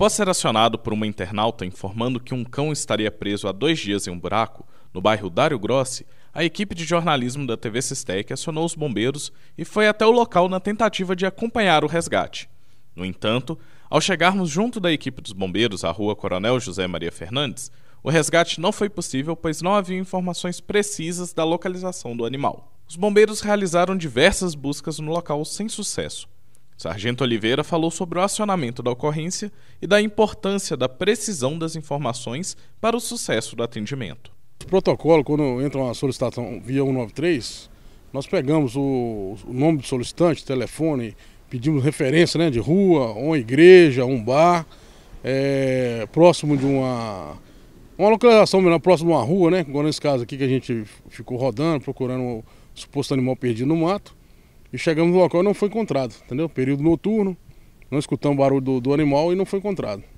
Após ser acionado por uma internauta informando que um cão estaria preso há dois dias em um buraco, no bairro Dário Grossi, a equipe de jornalismo da TV Sistec acionou os bombeiros e foi até o local na tentativa de acompanhar o resgate. No entanto, ao chegarmos junto da equipe dos bombeiros à rua Coronel José Maria Fernandes, o resgate não foi possível pois não havia informações precisas da localização do animal. Os bombeiros realizaram diversas buscas no local sem sucesso. Sargento Oliveira falou sobre o acionamento da ocorrência e da importância da precisão das informações para o sucesso do atendimento. O protocolo, quando entra uma solicitação via 193, nós pegamos o, o nome do solicitante, telefone, pedimos referência né, de rua, uma igreja, um bar, é, próximo de uma, uma localização melhor, próximo de uma rua, né? nesse caso aqui que a gente ficou rodando, procurando o suposto animal perdido no mato. E chegamos no local e não foi encontrado, entendeu? Período noturno, não escutamos barulho do, do animal e não foi encontrado.